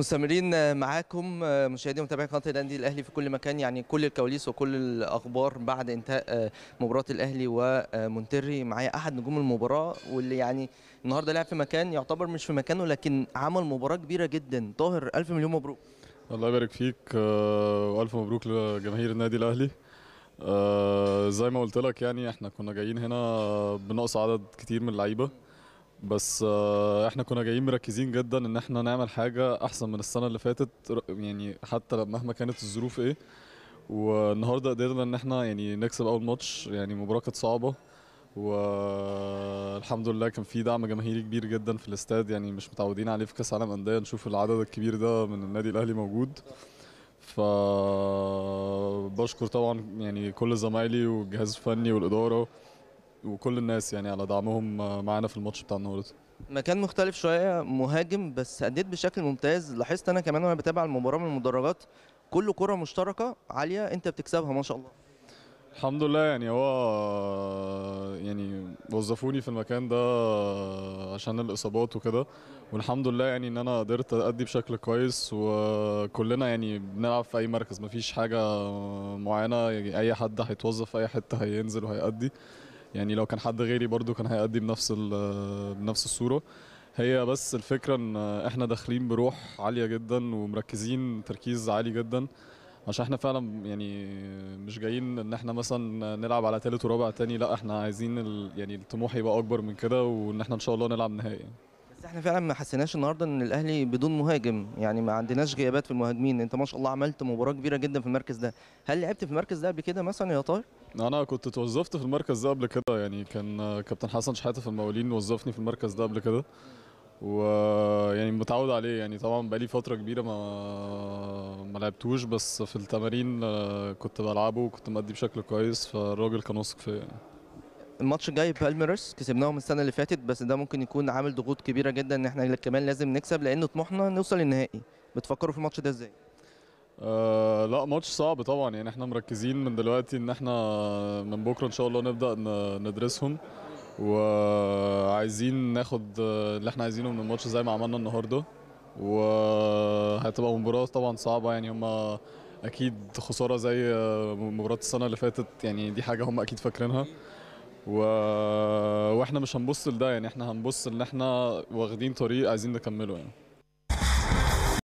مستمرين معاكم مشاهدي ومتابعي قناه الاندي الاهلي في كل مكان يعني كل الكواليس وكل الاخبار بعد انتهاء آه، مباراه الاهلي ومونتري آه، معايا احد نجوم المباراه واللي يعني النهارده لعب في مكان يعتبر مش في مكانه لكن عمل مباراه كبيره جدا طاهر الف مليون مبروك الله يبارك فيك آه، والف مبروك لجماهير النادي الاهلي زي ما قلت لك يعني احنا كنا جايين هنا بنقص عدد كتير من اللعيبه بس آه، احنا كنا جايين مركزين جدا ان احنا نعمل حاجه احسن من السنه اللي فاتت يعني حتى مهما كانت الظروف ايه والنهارده قدرنا ان احنا يعني نكسب اول ماتش يعني مباراه كانت صعبه والحمد لله كان في دعم جماهيري كبير جدا في الاستاد يعني مش متعودين عليه في كاس عالم انديه نشوف العدد الكبير ده من النادي الاهلي موجود ف بشكر طبعا يعني كل زمايلي والجهاز الفني والاداره وكل الناس يعني على دعمهم آه، معانا في الماتش بتاع النهارده مكان مختلف شويه مهاجم بس اديت بشكل ممتاز لاحظت انا كمان وانا بتابع المباراه من المدرجات كل كره مشتركه عاليه انت بتكسبها ما شاء الله الحمد لله يعني هو آه، يعني وظفوني في المكان ده آه، عشان الاصابات وكده والحمد لله يعني ان انا قدرت ادي بشكل كويس وكلنا يعني بنلعب في اي مركز مفيش حاجه معينه يعني اي حد هيتوظف في اي حته هينزل وهيأدي يعني لو كان حد غيري برضو كان هيأدي بنفس بنفس الصوره هي بس الفكره ان احنا داخلين بروح عاليه جدا ومركزين تركيز عالي جدا عشان احنا فعلا يعني مش جايين ان احنا مثلا نلعب على تالت ورابع تاني لا احنا عايزين يعني الطموح يبقى اكبر من كده وان احنا ان شاء الله نلعب نهائي يعني. بس احنا فعلا ما حسيناش النهارده ان الاهلي بدون مهاجم يعني ما عندناش غيابات في المهاجمين انت ما شاء الله عملت مباراه كبيره جدا في المركز ده هل لعبت في المركز ده قبل كده مثلا يا طاهر انا كنت توظفت في المركز ده قبل كده يعني كان كابتن حسن شحاته في المقاولين وظفني في المركز ده قبل كده ويعني متعود عليه يعني طبعا بقالي فتره كبيره ما ما لعبتوش بس في التمارين آه، كنت بلعبه وكنت مادي بشكل كويس فالراجل كان واثق فيا يعني. الماتش الجاي بالميرس كسبناهم السنه اللي فاتت بس ده ممكن يكون عامل ضغوط كبيره جدا ان احنا كمان لازم نكسب لان طموحنا نوصل للنهائي بتفكروا في الماتش ده ازاي آه لا ماتش صعب طبعا يعني احنا مركزين من دلوقتي ان احنا من بكره ان شاء الله نبدا ندرسهم وعايزين ناخد اللي احنا عايزينه من الماتش زي ما عملنا النهارده وهتبقى مباراه طبعا صعبه يعني هم اكيد خساره زي مباراه السنه اللي فاتت يعني دي حاجه هم اكيد فاكرينها و... واحنا مش هنبص لده يعني احنا هنبص ان احنا واخدين طريق عايزين نكمله يعني